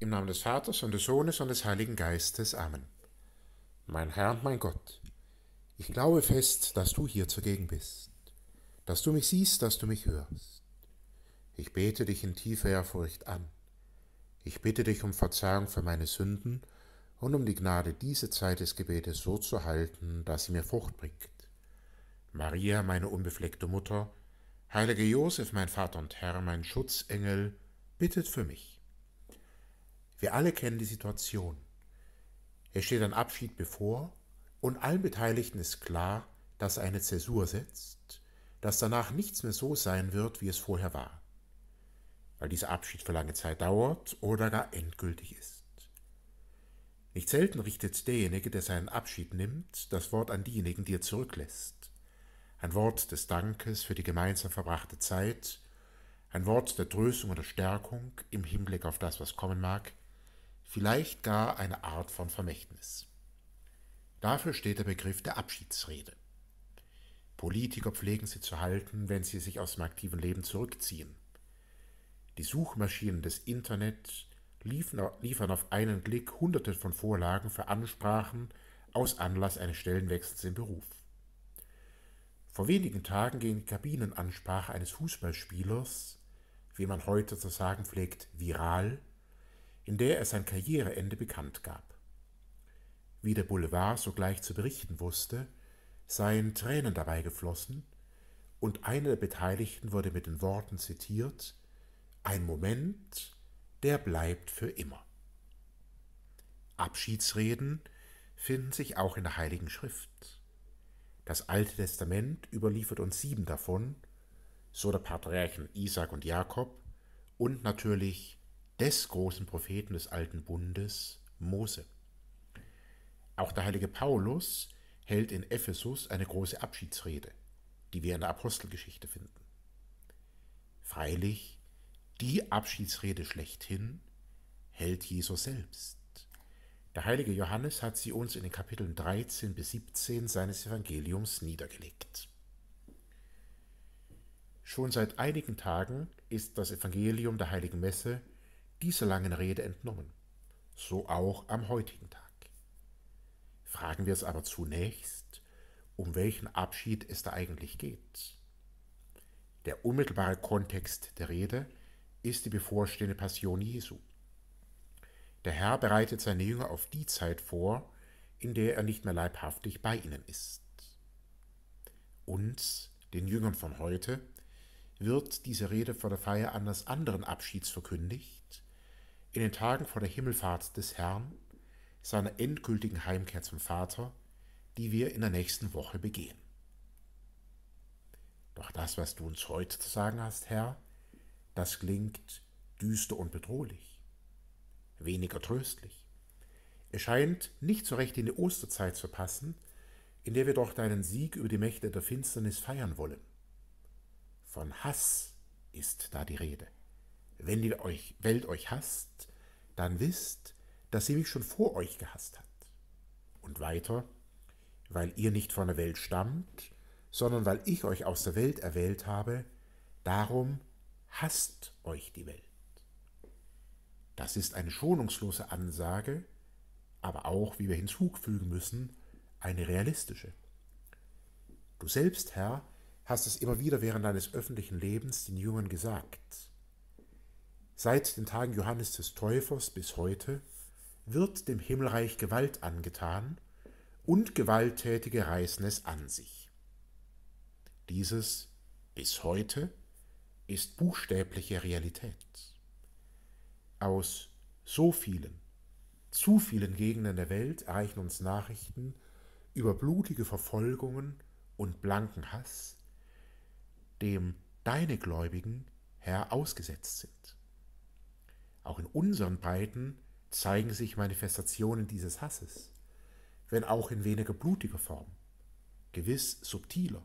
Im Namen des Vaters und des Sohnes und des Heiligen Geistes. Amen. Mein Herr und mein Gott, ich glaube fest, dass du hier zugegen bist, dass du mich siehst, dass du mich hörst. Ich bete dich in tiefer Ehrfurcht an. Ich bitte dich um Verzeihung für meine Sünden und um die Gnade, diese Zeit des Gebetes so zu halten, dass sie mir Frucht bringt. Maria, meine unbefleckte Mutter, heiliger Josef, mein Vater und Herr, mein Schutzengel, bittet für mich. Wir alle kennen die Situation. Es steht ein Abschied bevor und allen Beteiligten ist klar, dass er eine Zäsur setzt, dass danach nichts mehr so sein wird, wie es vorher war, weil dieser Abschied für lange Zeit dauert oder gar endgültig ist. Nicht selten richtet derjenige, der seinen Abschied nimmt, das Wort an diejenigen, die er zurücklässt. Ein Wort des Dankes für die gemeinsam verbrachte Zeit, ein Wort der Tröstung und der Stärkung im Hinblick auf das, was kommen mag, vielleicht gar eine Art von Vermächtnis. Dafür steht der Begriff der Abschiedsrede. Politiker pflegen sie zu halten, wenn sie sich aus dem aktiven Leben zurückziehen. Die Suchmaschinen des Internet liefern auf einen Blick hunderte von Vorlagen für Ansprachen aus Anlass eines Stellenwechsels im Beruf. Vor wenigen Tagen ging die Kabinenansprache eines Fußballspielers, wie man heute zu sagen pflegt, viral in der er sein Karriereende bekannt gab. Wie der Boulevard sogleich zu berichten wusste, seien Tränen dabei geflossen, und einer der Beteiligten wurde mit den Worten zitiert Ein Moment, der bleibt für immer. Abschiedsreden finden sich auch in der Heiligen Schrift. Das Alte Testament überliefert uns sieben davon, so der Patriarchen Isaac und Jakob und natürlich des großen Propheten des alten Bundes, Mose. Auch der heilige Paulus hält in Ephesus eine große Abschiedsrede, die wir in der Apostelgeschichte finden. Freilich, die Abschiedsrede schlechthin hält Jesus selbst. Der heilige Johannes hat sie uns in den Kapiteln 13 bis 17 seines Evangeliums niedergelegt. Schon seit einigen Tagen ist das Evangelium der heiligen Messe dieser langen Rede entnommen, so auch am heutigen Tag. Fragen wir es aber zunächst, um welchen Abschied es da eigentlich geht. Der unmittelbare Kontext der Rede ist die bevorstehende Passion Jesu. Der Herr bereitet seine Jünger auf die Zeit vor, in der er nicht mehr leibhaftig bei ihnen ist. Uns, den Jüngern von heute, wird diese Rede vor der Feier eines anderen Abschieds verkündigt, in den Tagen vor der Himmelfahrt des Herrn, seiner endgültigen Heimkehr zum Vater, die wir in der nächsten Woche begehen. Doch das, was du uns heute zu sagen hast, Herr, das klingt düster und bedrohlich, weniger tröstlich. Es scheint nicht so recht in die Osterzeit zu passen, in der wir doch deinen Sieg über die Mächte der Finsternis feiern wollen. Von Hass ist da die Rede. Wenn die Welt euch hasst, dann wisst, dass sie mich schon vor euch gehasst hat. Und weiter, weil ihr nicht von der Welt stammt, sondern weil ich euch aus der Welt erwählt habe, darum hasst euch die Welt. Das ist eine schonungslose Ansage, aber auch, wie wir hinzufügen müssen, eine realistische. Du selbst, Herr, hast es immer wieder während deines öffentlichen Lebens den Jungen gesagt. Seit den Tagen Johannes des Täufers bis heute wird dem Himmelreich Gewalt angetan und Gewalttätige reißen es an sich. Dieses bis heute ist buchstäbliche Realität. Aus so vielen, zu vielen Gegenden der Welt erreichen uns Nachrichten über blutige Verfolgungen und blanken Hass, dem deine Gläubigen, Herr, ausgesetzt sind auch in unseren Breiten zeigen sich Manifestationen dieses Hasses, wenn auch in weniger blutiger Form, gewiss subtiler,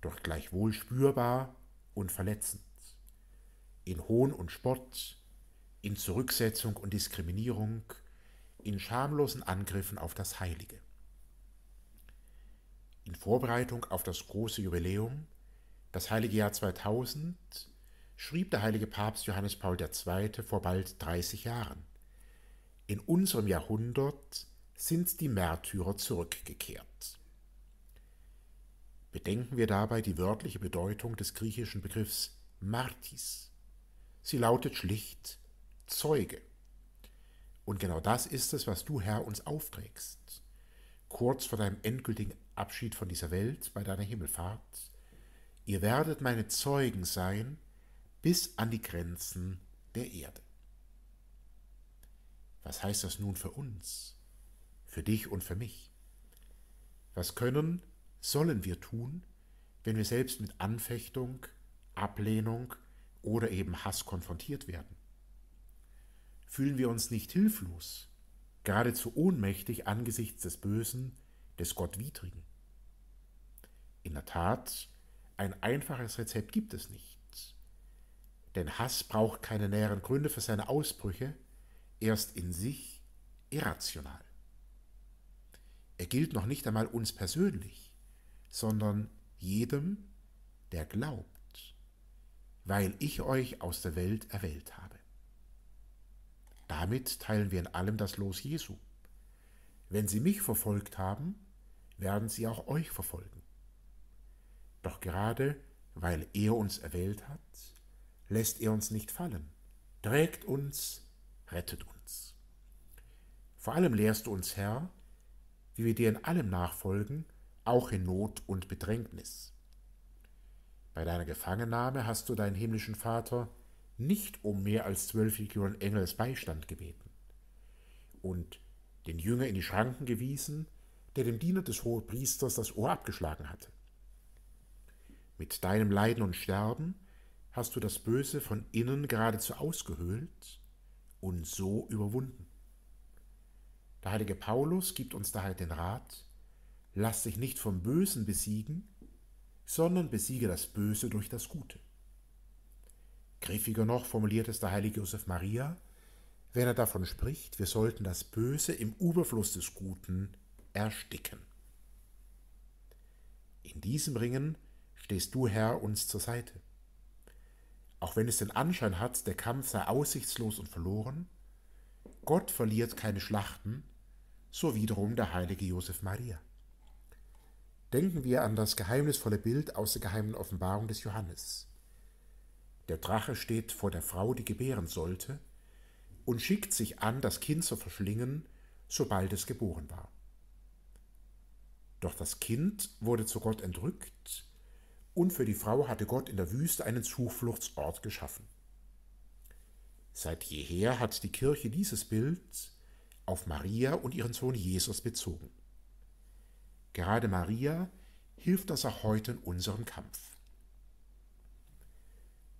doch gleichwohl spürbar und verletzend, in Hohn und Spott, in Zurücksetzung und Diskriminierung, in schamlosen Angriffen auf das Heilige. In Vorbereitung auf das große Jubiläum, das heilige Jahr 2000, schrieb der heilige Papst Johannes Paul II. vor bald 30 Jahren. In unserem Jahrhundert sind die Märtyrer zurückgekehrt. Bedenken wir dabei die wörtliche Bedeutung des griechischen Begriffs Martis. Sie lautet schlicht Zeuge. Und genau das ist es, was du, Herr, uns aufträgst. Kurz vor deinem endgültigen Abschied von dieser Welt bei deiner Himmelfahrt. Ihr werdet meine Zeugen sein, bis an die Grenzen der Erde. Was heißt das nun für uns, für dich und für mich? Was können, sollen wir tun, wenn wir selbst mit Anfechtung, Ablehnung oder eben Hass konfrontiert werden? Fühlen wir uns nicht hilflos, geradezu ohnmächtig angesichts des Bösen, des Gottwidrigen? In der Tat, ein einfaches Rezept gibt es nicht. Denn Hass braucht keine näheren Gründe für seine Ausbrüche, erst in sich irrational. Er gilt noch nicht einmal uns persönlich, sondern jedem, der glaubt, weil ich euch aus der Welt erwählt habe. Damit teilen wir in allem das Los Jesu. Wenn sie mich verfolgt haben, werden sie auch euch verfolgen. Doch gerade weil er uns erwählt hat, lässt er uns nicht fallen, trägt uns, rettet uns. Vor allem lehrst du uns, Herr, wie wir dir in allem nachfolgen, auch in Not und Bedrängnis. Bei deiner Gefangennahme hast du deinen himmlischen Vater nicht um mehr als zwölf Legionen Engels Beistand gebeten und den Jünger in die Schranken gewiesen, der dem Diener des Hohenpriesters das Ohr abgeschlagen hatte. Mit deinem Leiden und Sterben hast du das Böse von innen geradezu ausgehöhlt und so überwunden. Der heilige Paulus gibt uns daher den Rat, lass dich nicht vom Bösen besiegen, sondern besiege das Böse durch das Gute. Griffiger noch formuliert es der heilige Josef Maria, wenn er davon spricht, wir sollten das Böse im Überfluss des Guten ersticken. In diesem Ringen stehst du, Herr, uns zur Seite. Auch wenn es den Anschein hat, der Kampf sei aussichtslos und verloren, Gott verliert keine Schlachten, so wiederum der heilige Josef Maria. Denken wir an das geheimnisvolle Bild aus der geheimen Offenbarung des Johannes. Der Drache steht vor der Frau, die gebären sollte, und schickt sich an, das Kind zu verschlingen, sobald es geboren war. Doch das Kind wurde zu Gott entrückt und für die Frau hatte Gott in der Wüste einen Zufluchtsort geschaffen. Seit jeher hat die Kirche dieses Bild auf Maria und ihren Sohn Jesus bezogen. Gerade Maria hilft das auch heute in unserem Kampf.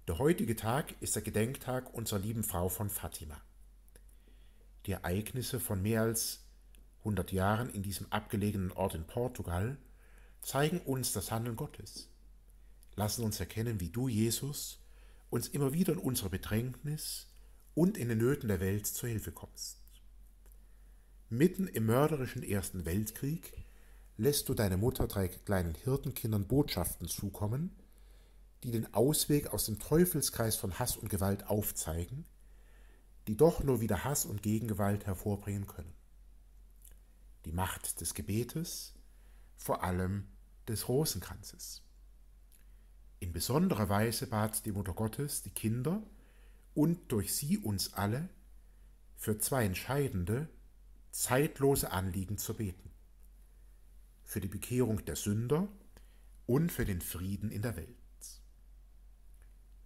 Der heutige Tag ist der Gedenktag unserer lieben Frau von Fatima. Die Ereignisse von mehr als 100 Jahren in diesem abgelegenen Ort in Portugal zeigen uns das Handeln Gottes lassen uns erkennen, wie du, Jesus, uns immer wieder in unserer Bedrängnis und in den Nöten der Welt zur Hilfe kommst. Mitten im mörderischen Ersten Weltkrieg lässt du deine Mutter drei kleinen Hirtenkindern Botschaften zukommen, die den Ausweg aus dem Teufelskreis von Hass und Gewalt aufzeigen, die doch nur wieder Hass und Gegengewalt hervorbringen können. Die Macht des Gebetes, vor allem des Rosenkranzes. In besonderer Weise bat die Mutter Gottes die Kinder und durch sie uns alle für zwei entscheidende, zeitlose Anliegen zu beten. Für die Bekehrung der Sünder und für den Frieden in der Welt.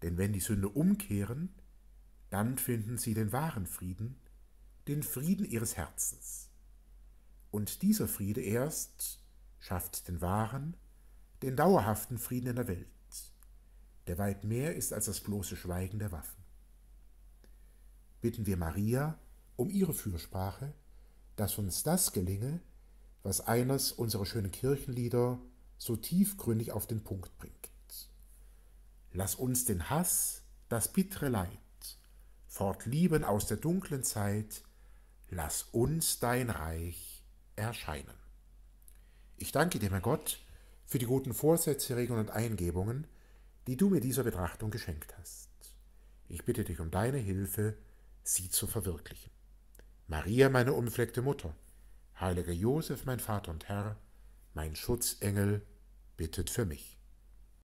Denn wenn die Sünder umkehren, dann finden sie den wahren Frieden, den Frieden ihres Herzens. Und dieser Friede erst schafft den wahren, den dauerhaften Frieden in der Welt der weit mehr ist als das bloße Schweigen der Waffen. Bitten wir Maria um ihre Fürsprache, dass uns das gelinge, was eines unserer schönen Kirchenlieder so tiefgründig auf den Punkt bringt. Lass uns den Hass, das bittere Leid, fortlieben aus der dunklen Zeit, lass uns dein Reich erscheinen. Ich danke dir, mein Gott, für die guten Vorsätze, Regeln und Eingebungen, die du mir dieser Betrachtung geschenkt hast. Ich bitte dich um deine Hilfe, sie zu verwirklichen. Maria, meine unfleckte Mutter, heiliger Josef, mein Vater und Herr, mein Schutzengel, bittet für mich.